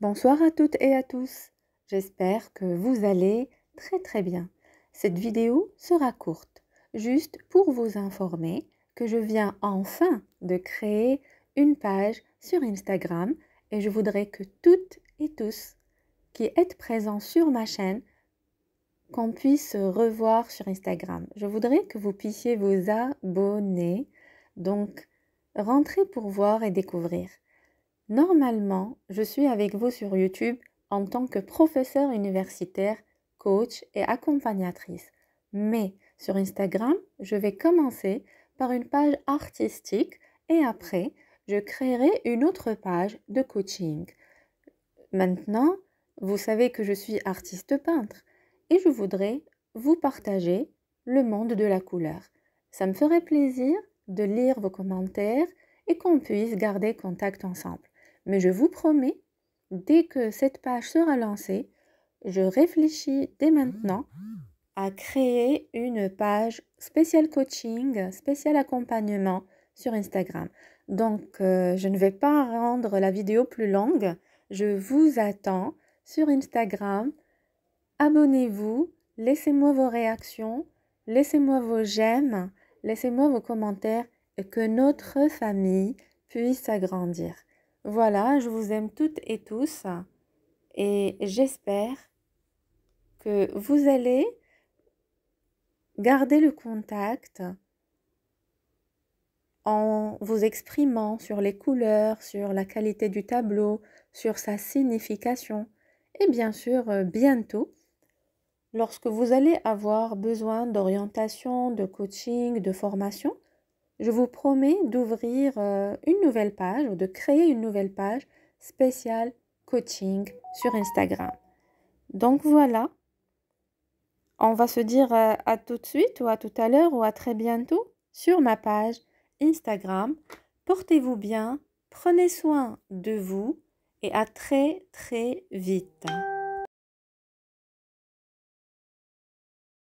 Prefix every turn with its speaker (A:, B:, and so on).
A: Bonsoir à toutes et à tous. J'espère que vous allez très très bien. Cette vidéo sera courte, juste pour vous informer que je viens enfin de créer une page sur Instagram et je voudrais que toutes et tous qui êtes présents sur ma chaîne qu'on puisse revoir sur Instagram. Je voudrais que vous puissiez vous abonner. Donc, rentrez pour voir et découvrir. Normalement, je suis avec vous sur YouTube en tant que professeur universitaire, coach et accompagnatrice. Mais sur Instagram, je vais commencer par une page artistique et après, je créerai une autre page de coaching. Maintenant, vous savez que je suis artiste peintre et je voudrais vous partager le monde de la couleur. Ça me ferait plaisir de lire vos commentaires et qu'on puisse garder contact ensemble. Mais je vous promets, dès que cette page sera lancée, je réfléchis dès maintenant à créer une page spéciale coaching, spécial accompagnement sur Instagram. Donc, euh, je ne vais pas rendre la vidéo plus longue. Je vous attends sur Instagram. Abonnez-vous, laissez-moi vos réactions, laissez-moi vos j'aime, laissez-moi vos commentaires et que notre famille puisse s'agrandir. Voilà, je vous aime toutes et tous et j'espère que vous allez garder le contact en vous exprimant sur les couleurs, sur la qualité du tableau, sur sa signification et bien sûr euh, bientôt lorsque vous allez avoir besoin d'orientation, de coaching, de formation, je vous promets d'ouvrir euh, une nouvelle page ou de créer une nouvelle page spéciale coaching sur Instagram. Donc voilà, on va se dire euh, à tout de suite ou à tout à l'heure ou à très bientôt sur ma page Instagram. Portez-vous bien, prenez soin de vous et à très très vite.